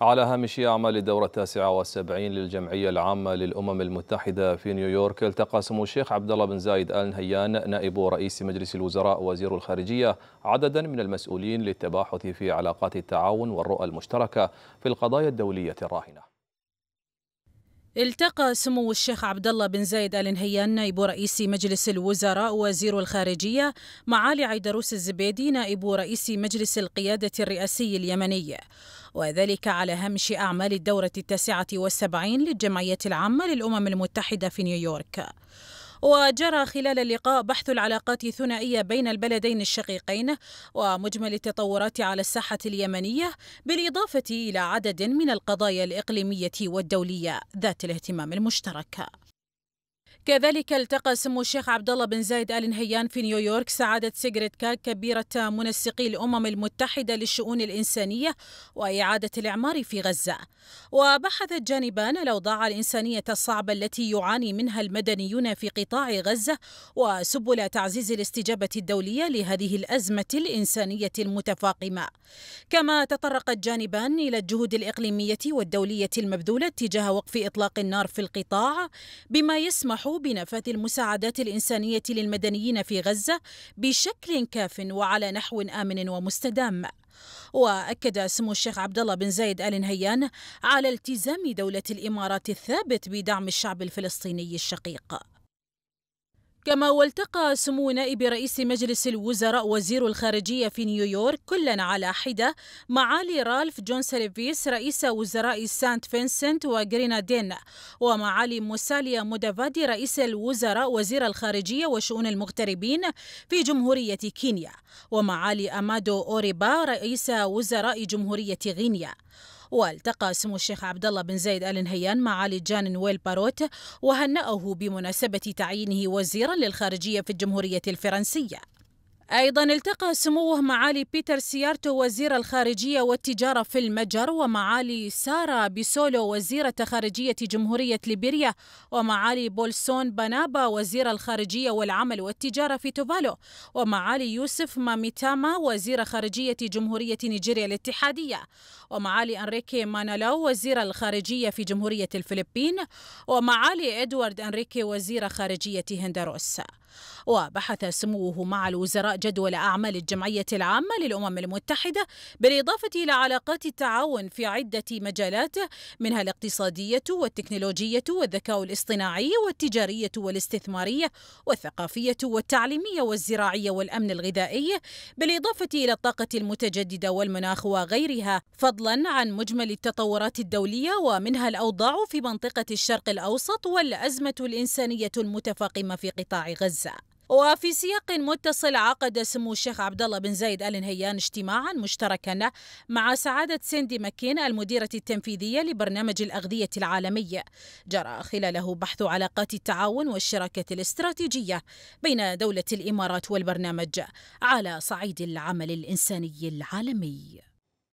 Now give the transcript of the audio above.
على هامش أعمال الدورة التاسعة والسبعين للجمعية العامة للأمم المتحدة في نيويورك التقى سمو الشيخ عبد الله بن زايد آل نهيان نائب رئيس مجلس الوزراء وزير الخارجية عددا من المسؤولين للتباحث في علاقات التعاون والرؤى المشتركة في القضايا الدولية الراهنة التقى سمو الشيخ عبد الله بن زايد ال نهيان نائب رئيس مجلس الوزراء وزير الخارجيه معالي عيدروس الزبيدي نائب رئيس مجلس القياده الرئاسي اليمني وذلك على هامش اعمال الدوره التاسعه والسبعين للجمعيه العامه للامم المتحده في نيويورك وجرى خلال اللقاء بحث العلاقات الثنائية بين البلدين الشقيقين ومجمل التطورات على الساحة اليمنية بالإضافة إلى عدد من القضايا الإقليمية والدولية ذات الاهتمام المشترك كذلك التقى سمو الشيخ عبد الله بن زايد ال نهيان في نيويورك سعاده كاك كبيره منسقي الامم المتحده للشؤون الانسانيه واعاده الاعمار في غزه. وبحثت جانبان الاوضاع الانسانيه الصعبه التي يعاني منها المدنيون في قطاع غزه وسبل تعزيز الاستجابه الدوليه لهذه الازمه الانسانيه المتفاقمه. كما تطرقت جانبان الى الجهود الاقليميه والدوليه المبذوله تجاه وقف اطلاق النار في القطاع بما يسمح بنفاذ المساعدات الإنسانية للمدنيين في غزة بشكل كاف وعلى نحو آمن ومستدام واكد سمو الشيخ عبد الله بن زايد ال نهيان على التزام دوله الامارات الثابت بدعم الشعب الفلسطيني الشقيق كما والتقى سمو نائب رئيس مجلس الوزراء وزير الخارجية في نيويورك كلا على حدة معالي رالف جون سليفيس رئيس وزراء سانت فينسنت وغرينادين ومعالي موساليا مودافادي رئيس الوزراء وزير الخارجية وشؤون المغتربين في جمهورية كينيا ومعالي أمادو أوريبا رئيس وزراء جمهورية غينيا والتقى سمو الشيخ عبد الله بن زايد ال نهيان مع علي جان نويل باروت وهنأه بمناسبة تعيينه وزيرا للخارجية في الجمهورية الفرنسية أيضا التقى سموه معالي بيتر سيارتو وزير الخارجية والتجارة في المجر ومعالي سارة بيسولو وزيرة خارجية جمهورية ليبيريا ومعالي بولسون بنابا وزير الخارجية والعمل والتجارة في توفالو ومعالي يوسف ماميتاما وزير خارجية جمهورية نيجيريا الاتحادية ومعالي أنريكي مانالاو وزير الخارجية في جمهورية الفلبين ومعالي إدوارد أنريكي وزير خارجية هندروس وبحث سموه مع الوزراء جدول أعمال الجمعية العامة للأمم المتحدة بالإضافة إلى علاقات التعاون في عدة مجالات منها الاقتصادية والتكنولوجية والذكاء الاصطناعي والتجارية والاستثمارية والثقافية والتعليمية والزراعية والأمن الغذائي بالإضافة إلى الطاقة المتجددة والمناخ وغيرها فضلا عن مجمل التطورات الدولية ومنها الأوضاع في منطقة الشرق الأوسط والأزمة الإنسانية المتفاقمة في قطاع غزة وفي سياق متصل عقد سمو الشيخ عبد الله بن زايد ال نهيان اجتماعا مشتركا مع سعاده سندي مكين المديره التنفيذيه لبرنامج الاغذيه العالمي جرى خلاله بحث علاقات التعاون والشراكه الاستراتيجيه بين دوله الامارات والبرنامج على صعيد العمل الانساني العالمي